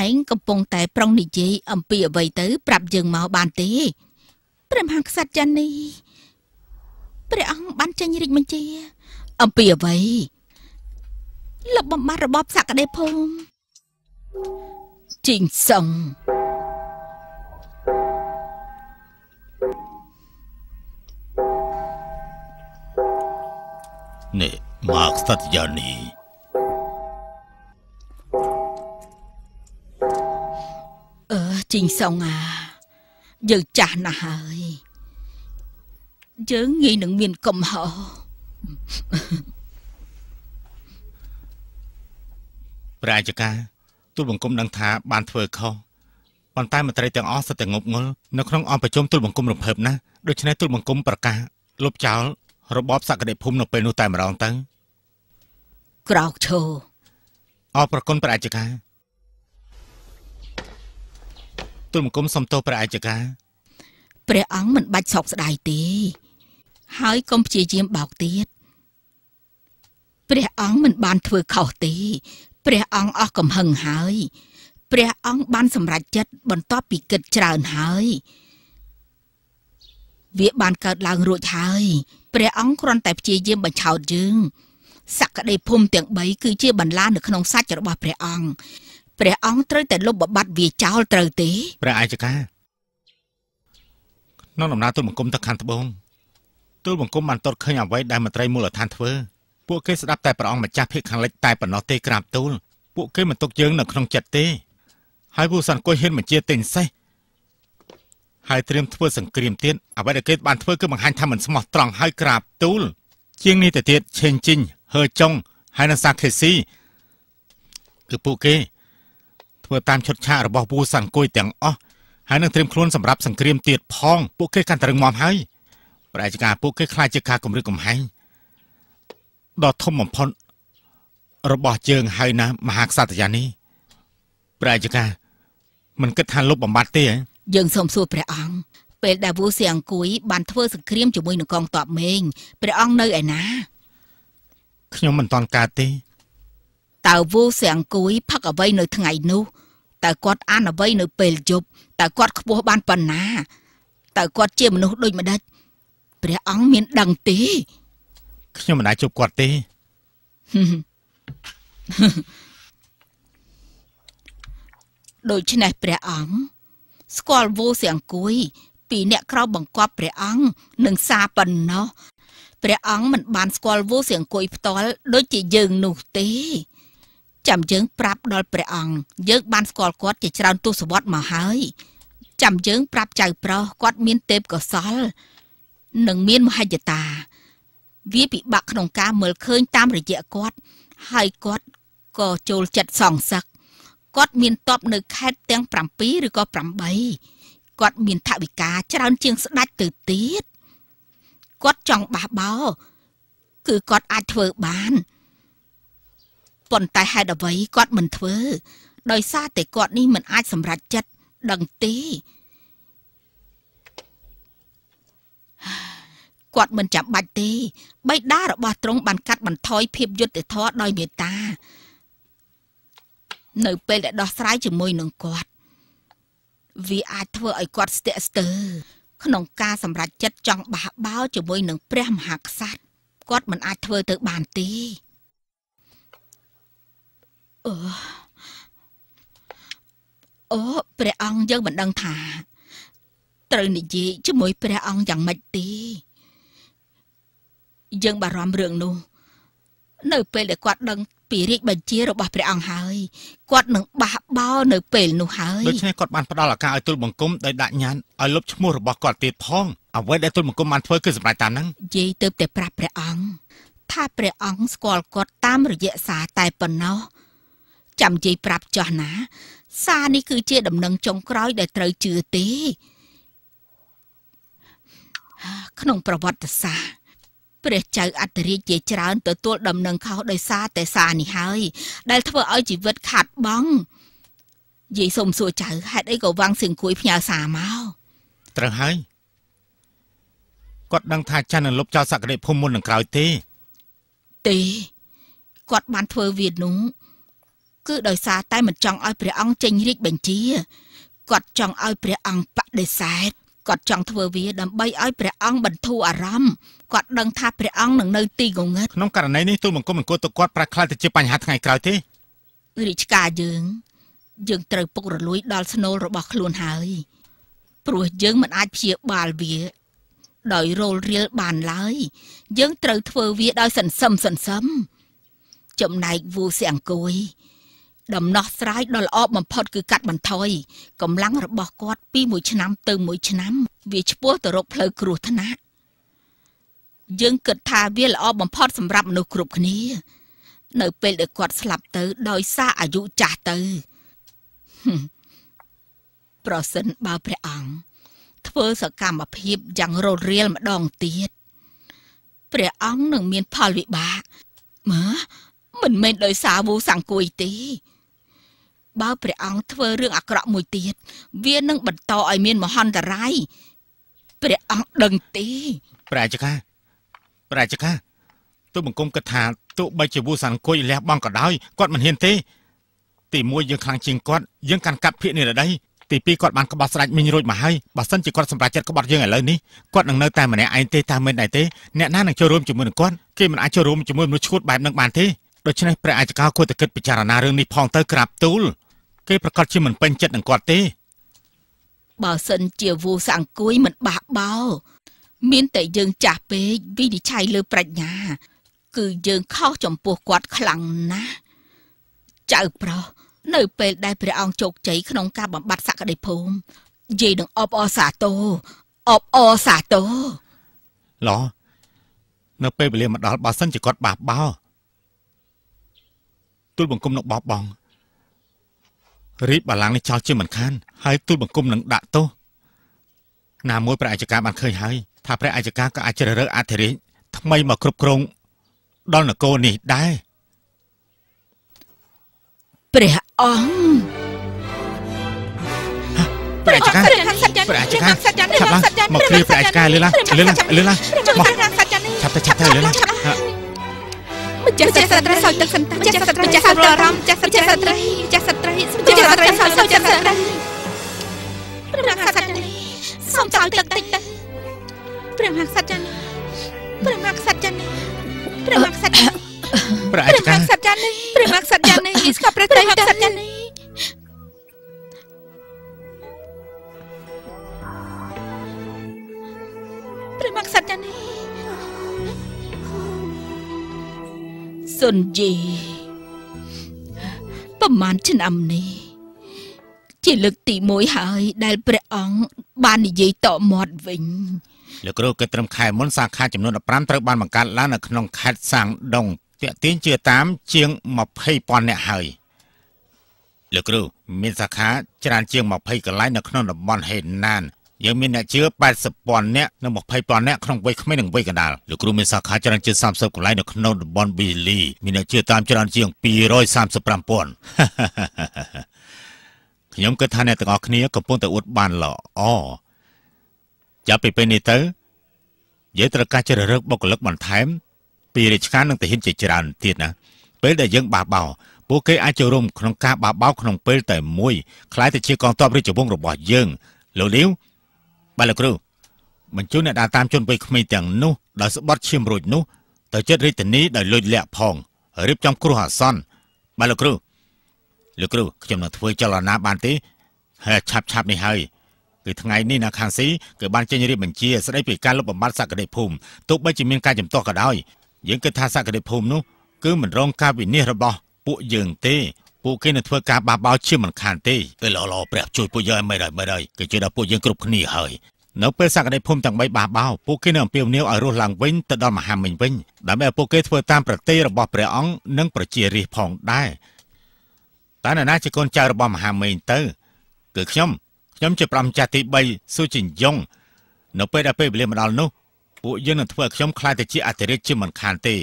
ឯងកំពុងតែប្រុងនិយាយអំពីអ្វីទៅប្រាប់យើងមកបានទេព្រះមហាក្សត្រចានីព្រះអង្គបានចេញរាជបញ្ជា អំពីអ្វីលុបបំបាត់របបសក្តិភូមិជីងសងនេះមកសត្យានីអឺជីងសងអាយើងចាស់ណាស់ហើយយើងងាយនឹងមានកំហុសព្រះអយ្យការទូលបង្គំដឹងថាបានធ្វើខុសប៉ុន្តែមន្ត្រីទាំងអស់សុទ្ធតែងប់ងល់នៅក្នុងអង្គប្រជុំទូលបង្គំរំភើបណាស់ដូច្នេះទូលបង្គំប្រកាសលុបចោលរបបសក្តិភូមិនៅពេលនោះតែម្ដងទៅក្រោកឈរអរប្រគុណព្រះអយ្យការទូលបង្គំសំទោសព្រះអយ្យការព្រះអង្គមិនបាច់សោកស្ដាយទេហើយកុំព្យាយាមបោកទៀតព្រះអង្គមិនបានធ្វើខុសទេព្រះអង្គអស់កំហឹងហើយ ព្រះអង្គបានសម្រេចចិត្តបន្ទាប់ពីគិតច្រើនហើយវាបានកើតឡើងរួចហើយព្រះអង្គគ្រាន់តែព្យាយាមបញ្ឆោតយើងសក្តិភូមិទាំង3គឺជាបន្លានៅក្នុងសាច់របស់ព្រះអង្គព្រះអង្គត្រូវតែលុបបបាត់វាចោលត្រូវទេព្រះអាយកាក្នុងដំណើរទូលបង្គំទៅខាងត្បូង ទូលបង្គំបានតតឃើញអ្វីដែលមន្ត្រីមូលដ្ឋានធ្វើពួកគេស្ដាប់តែព្រះអង្គម្ចាស់ភេកខាងលិចតែប៉ុណ្ណោះទេក្រាបទូលពួកគេមិនទុកយើងនៅក្នុងចិត្តទេហើយពូសាន់គួយហ៊ានបញ្ជាទិញសេះហើយត្រៀមធ្វើសង្គ្រាមទៀតអ្វីដែលគេ បានធ្វើគឺបង្ហាញថាមិនស្មោះត្រង់ហើយក្រាបទូល ជាងនេះទៅទៀតឆេងជីងហឺចុងហើយនៅសាខេស៊ីគឺពួកគេធ្វើតាមឈុតឆាករបស់ពូសាន់គួយ ទាំងអស់ហើយនឹងត្រៀមខ្លួនសម្រាប់សង្គ្រាមទៀតផងពួកគេកាន់តែរឹងមាំហើយប្រតិការពួកគេខ្លាចជាការគម្រឹកកំហែងដ៏ធំបំផុតរបស់យើងហើយណាមហាក្សត្រយានេះព្រះអគ្គមិនគិតថាលុបបំបត្តិទេយើងសូមសួរព្រះអង្គពេលដែលវូស៊ីអង្គុយបានធ្វើសង្គ្រាមជាមួយនឹងកងទ័ពមេងព្រះអង្គនៅឯណាខ្ញុំមិនតន់កើតទេតើវូស៊ីអង្គុយផឹកអ្វី នៅថ្ងៃនោះតើគាត់អានអ្វីនៅពេលយប់តើគាត់ខ្ពស់បានប៉ុណ្ណាតើគាត់ជាមនុស្សដូចម្ដេចព្រះអង្គមានដឹងទេខ្ញុំមិនអាចជួបគាត់ទេដូច្នេះព្រះអង្គស្គាល់វូសៀងគួយ ពីអ្នកក្រៅបង្គាប់ព្រះអង្គនឹងសារប៉ុណ្ណោះព្រះអង្គមិនបាន ស្គាល់វូសៀងគួយ ផ្ទាល់ដូចជាយើងនោះទេចាំយើងប្រាប់ដល់ព្រះអង្គយើងបានស្គាល់គាត់ជាច្រើនទសវត្សមកហើយចាំយើងប្រាប់ចៅប្រុសគាត់មានទេពកោសល និងមានមហិច្ឆតាវាពិបាកក្នុងការមើលឃើញតាមរយៈគាត់ហើយគាត់ក៏ចូលចិត្តសងសឹកគាត់មានតបនៅខេត្តទាំង7ឬក៏8គាត់មានថវិកាច្រើនជាងស្ដាច់ទៅទៀតគាត់ចង់បះបោ គឺគាត់អាចធ្វើបានប៉ុន្តែហេតុអ្វីគាត់មិនធ្វើ ដោយសារតែគាត់នេះមិនអាចសម្រេចចិត្តដឹងទេគាត់មិនចាំបាច់ទេបៃតារបស់ទ្រង់បានកាត់បន្ថយភាពយុត្តិធម៌ដោយមេត្តា នៅពេលដែលដោះស្រាយជាមួយនឹងគាត់វាអាចធ្វើឲ្យគាត់ស្ទាក់ស្ទើរក្នុងការសម្រេចចិត្តចង់បះបោជាមួយនឹងព្រះមហាក្សត្រគាត់មិនអាចធ្វើទៅបានទេអូអូព្រះអង្គយើងមិនដឹងថា ត្រូវនិយាយជាមួយព្រះអង្គយ៉ាងម៉េចទេយើងបារម្ភរឿងនោះ នៅ ពេលដែលគាត់ដឹងពីរាជបញ្ជារបស់ព្រះអង្គហើយគាត់នឹងបះបោនៅពេលនោះហើយដូច្នេះគាត់បានផ្ដល់ឱកាសឲ្យទូលបង្គំដោយដាក់ញ៉ានឲ្យលុបឈ្មោះរបស់គាត់ទៀតផងអ្វីដែលទូលបង្គំបានធ្វើគឺសម្រេចតាមហ្នឹងនិយាយទៅតែប្រាប់ព្រះអង្គថាព្រះអង្គស្គាល់គាត់តាមរយៈសារតែប៉ុណ្ណោះចាំនិយាយប្រាប់ចោះណា សារនេះគឺជាដំណឹងចុងក្រោយដែលត្រូវជឿទេក្នុងប្រវត្តិសាស្ត្រព្រះចៅអត្តរាជជាច្រើនទទួលដំណឹងខុសដោយសារតែសារនេះហើយដែលធ្វើឲ្យជីវិតខាត់បង់យាយសុំសួរចៅហេតុអីក៏វាំងសៀងគួយផ្ញើសារមកត្រូវហើយគាត់ដឹងថាច័ន្ទនឹងលុបចោលសក្តិភូមិមុននឹងក្រោយទេទេគាត់បានធ្វើវានោះគឺដោយសារតែមិនចង់ឲ្យព្រះអង្គចេញរាជបញ្ជាគាត់ចង់ឲ្យព្រះអង្គបដិសេធគាត់ចង់ធ្វើវាដើម្បីឲ្យព្រះអង្គបន្ធូរអារម្មណ៍គាត់ដឹងថាព្រះអង្គនឹងនៅទីងងឹតក្នុងករណីនេះទូលបង្គំមិនគួរទៅគាត់ប្រាខ្លាចទៅជាបញ្ហាថ្ងៃក្រោយទេរាជការយើងយើងត្រូវពុករលួយដល់ស្នូលរបស់ខ្លួនហើយព្រោះយើងមិនអាចព្យាបាលវាដោយរោលរៀលបានឡើយយើងត្រូវធ្វើវាដោយសន្សឹមសន្សឹមចំណែកវូសៀងអង្គុយដំណោះស្រាយដ៏ល្អបំផុតគឺកាត់បន្ថយកម្លាំងរបស់គាត់ពីមួយឆ្នាំទៅមួយឆ្នាំវាឆ្ពោះទៅរកផ្លូវគ្រោះថ្នាក់យើងគិតថាវាល្អបំផុតសម្រាប់មនុស្សគ្រប់គ្នានៅពេលដែលគាត់ស្លាប់ទៅដោយសារអាយុចាស់ទៅ ប្រសិនបើព្រះអង្គធ្វើសកម្មភាពយ៉ាងរលរាលម្ដងទៀតព្រះអង្គនឹងមានផលវិបាកមើមិនមែនដោយសារវូសង្គួយទេបើព្រះអង្គធ្វើរឿងអាក្រក់មួយទៀតវានឹងបន្តឲ្យមានមហន្តរាយព្រះអង្គដឹងទេព្រះអជការព្រះអជការទូបង្គំគិតថាទោះបីជាវូសាន់គួយលះបង់ក៏ដោយគាត់មិនហ៊ានទេទី1យើងខ្លាំងជាងគាត់យើងកាន់កាប់ភៀកនេះរដីទី2គាត់បានក្បោះស្រាច់មីងរួចមកហើយបើសិនជាគាត់សម្រេចចិត្តក្បត់យើងឥឡូវនេះគាត់នឹងនៅតែម្នាក់ឯងទេតាមមិនដែរទេអ្នកណានឹងចូលរួមជាមួយនឹងគាត់គេមិនអាចចូលរួមជាមួយមនុស្សឈួតបែបនឹងបានទេដូច្នេះព្រះអាយកោគួរតែគិតពិចារណារឿងនេះផងទៅក្រាបទូលគេប្រកាសជាមិនពេញចិត្តនឹងគាត់ទេបើសិនជាវូសអង្គួយមិនបះបោ មានតែយើងចាស់ពេកវិនិច្ឆ័យលើប្រាជ្ញា គឺយើងខុសចំពោះគាត់ខ្លាំងណាស់ចៅប្រុសនៅ ពេលដែលព្រះអង្គជោគជ័យក្នុងការបំបត្តិសក្តិភូមិយាយនឹងអបអរសាទរអបអរសាទរឡោះនៅពេលវេលាមកដល់បើសិនជាគាត់បះបោទូលបង្គំនឹងបោះបង់រីបបលាំងនេះចោលជាមិនខាន ហើយទូលបង្គំនឹងដាក់ទោសណាមួយព្រះអัยការបានឃើញហើយថាព្រះអัยការក៏អាចជ្រើសរើសអធិរាជថ្មីមកគ្រប់គ្រងដល់នគរនេះដែរព្រះអង្គព្រះអัยការព្រះអัยការចាប់ឡើងមកគ្រាព្រះអัยការលឿនឡើងលឿនឡើងលឿនឡើងមកចាប់ទៅចាប់ទៅលឿនឡើងម្ចាស់សត្រីសោយទឹកសន្តិម្ចាស់សត្រីម្ចាស់សត្រីអារម្មណ៍ម្ចាស់សត្រីម្ចាស់សត្រីម្ចាស់សត្រីម្ចាស់សត្រីសោយសោយទឹកសន្តិព្រះមហាក្សត្រចានីសូមសោយទឹកតិចទៅព្រះមហាក្សត្រចានីព្រះមហាក្សត្រចានីព្រះមហាក្សត្រចានីព្រះអាចារ្យព្រះមហាក្សត្រចានីព្រះមហាក្សត្រចានីស្គាល់ព្រះមហាក្សត្រចានីព្រះមហាក្សត្រចានីសុនជីប្រហែលឆ្នាំនេះជាលើកទី1ហើយដែលព្រះអង្គបាននិយាយតមាត់វិញលោកគ្រូកិត្តិត្រឹមខែមុនសាខាចំនួន15ត្រូវបានបង្កើតឡើងនៅក្នុងខេត្តសាំងដុងតាក់ទាញជាតាមជាង20,000នាក់ហើយលោកគ្រូមានសាខាច្រើនជាង20កន្លែងនៅក្នុងតំបន់ហេណានយើងមានអ្នកជឿ80,000នាក់និង20,000នាក់ក្នុងវ័យក្មេងនិងវ័យកណ្ដាលលោកគ្រូមានសាខាច្រើនជាង30កន្លែងនៅក្នុងតំបន់ប៊ីលី មានអ្នកជឿតាមច្រើនជាង235,000ខ្ញុំគិតថាអ្នកទាំងអស់គ្នាកំពុងតែអួតបានល្អចាប់ពីពេលនេះតទៅយើងត្រូវការជ្រើសរើសបុគ្គលិកបន្ថែមពីរាជការនិងទាហានជាច្រើនទៀតណាពេលដែលយើងបះបោ ពួកគេអាចចូលរួមក្នុងការបះបោក្នុងពេលតែមួយคล้ายទៅជាកងទ័ពរាជវង្សរបស់យើងលោកលាវបាទលោកគ្រូបញ្ជូនអ្នកដែលតាមជនវ័យក្មេងទាំងនោះដោយស្បត់ឈាមរួចនោះទៅចិត្តរាជធានីដោយលួចលាក់ផងរៀបចំគ្រោះអាសន្នបាទលោកគ្រូលោកគ្រូខ្ញុំនឹងធ្វើចលនាបានទេហើយឆាប់ឆាប់នេះហើយគឺថ្ងៃនេះណាខាងស៊ីគឺបានចេញរៀបបញ្ជាស្ដីពីការលុបបំបាត់សក្តិភូមិទោះបីជាមានការចំទាស់ក៏ដោយ យើងគិតថាសក្តិភូមិនោះគឺមិនរងការវិនិច្ឆ័យរបស់ពួកយើងទេពួកគេនឹងធ្វើការបាបបោជាមិនខានទេអេឡឡព្រះជួយពួកយើងមិនដែរមិនដែរគេជួយដល់ពួកយើងគ្រប់គ្នាហើយនៅពេលសក្តិភូមិទាំង3បាបោពួកគេនឹងអំពាវនាវឲ្យរស់ឡើងវិញទៅដល់មហាមិញវិញដើម្បីឲ្យពួកគេធ្វើតាមប្រតិយរបស់ព្រះអង្គនិងប្រជារាស្ត្រផងដែរតើអ្នកណាជាកូនចៅរបស់មហាមេងទៅគឺខ្ញុំខ្ញុំជាប្រំចាស់ទី3ស៊ូជីងយ៉ុងនៅ ពេលដែលពេលវេលាមកដល់នោះ ពួកយើងនឹងធ្វើឲ្យខ្ញុំខ្លាចទៅជាអធិរាជជាមិនខានទេ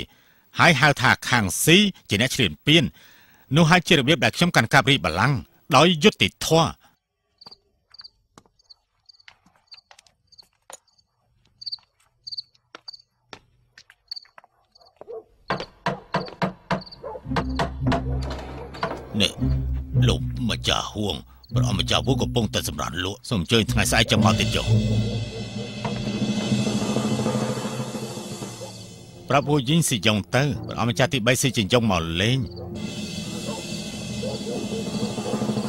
ហើយហៅថាខាងស៊ីជាអ្នកឈ្លានពាននោះហើយជារបៀបដែលខ្ញុំកាន់កាប់រាជបល្ល័ង្កដោយយុត្តិធម៌នេះលោកម្ចាស់ហួងព្រះអម្ចាស់ហួងកំពុងតែសម្រានលក់សូមអញ្ជើញថ្ងៃស្អែកចាំមកទៀតចុះប្រាប់ហួយីងស៊ីយ៉ុងទៅព្រះអម្ចាស់ទី3ស៊ីចិញ្ចឹងមកលេង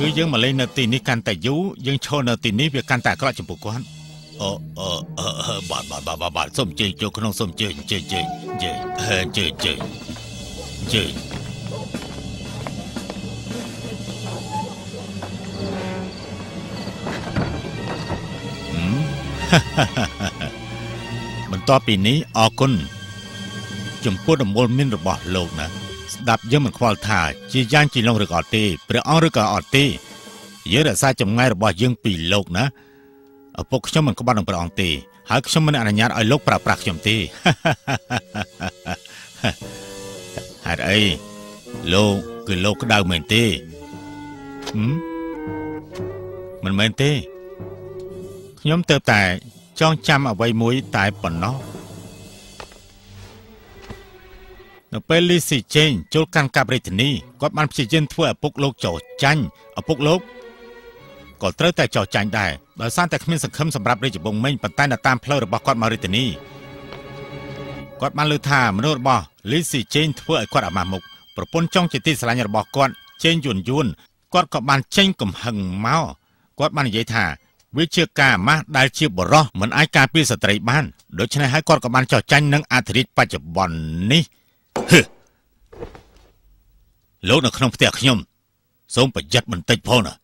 គឺយើងមកលេងនៅទីនេះកាន់តែយូរយើងឈរនៅទីនេះវាកាន់តែអាក្រក់ចំពោះគាត់អឺអឺបាទបាទបាទបាទសូមជើញចូលក្នុងសូមជើញជើញជើញជើញជើញជើញជើញបន្ទាប់ពីនេះអរគុណចំពោះដំណូលមានរបស់លោកណាស្ដាប់យើងមិនខ្វល់ថាជាយ៉ាងជីឡុងឬក៏អត់ទេព្រះអង្គឬក៏អត់ទេយើងរក្សាចម្ងាយរបស់ យើងពីលោកណាឪពុកខ្ញុំមិនក្បត់នឹងព្រះអង្គទេ ហើយខ្ញុំមិនអនុញ្ញាតឲ្យលោកប្រើប្រាស់ខ្ញុំទេហេតុអីលោកគឺលោកក្តៅមែនទេហឹមមិនមែនទេខ្ញុំទៅតែចងចាំអ្វីមួយ តែប៉ុណ្ណោះនៅពេលលីស៊ីជេងចូលកាន់កាប់រាជធានីគាត់បានព្យាយាមធ្វើឪពុកលោកចោចាញ់ឪពុកលោកក៏ត្រូវតែចោចាញ់ដែរដោយសារតែគ្មានសង្ឃឹមសម្រាប់រាជវង្សមិញប៉ុន្តែនៅតាមផ្លូវរបស់គាត់មករាជធានីគាត់បានលើថាមនុស្សរបស់លីស៊ីជេងធ្វើឲ្យគាត់អាម៉ាស់មុខប្រពន្ធចុងជាទីស្រឡាញ់របស់គាត់ជេងយួនយួនគាត់ក៏បានចេញកំហឹងមកគាត់បាននិយាយថាវាជាការអាម៉ាស់ដែលជាបរោះមិនអាចការពារស្ត្រីបានដូច្នេះហើយគាត់ក៏បានចោះចាញ់នឹងអធិរាជបច្ចុប្បន្ននេះលោកនៅក្នុងផ្ទះខ្ញុំ សូមប្រយ័ត្នបន្តិចផងណា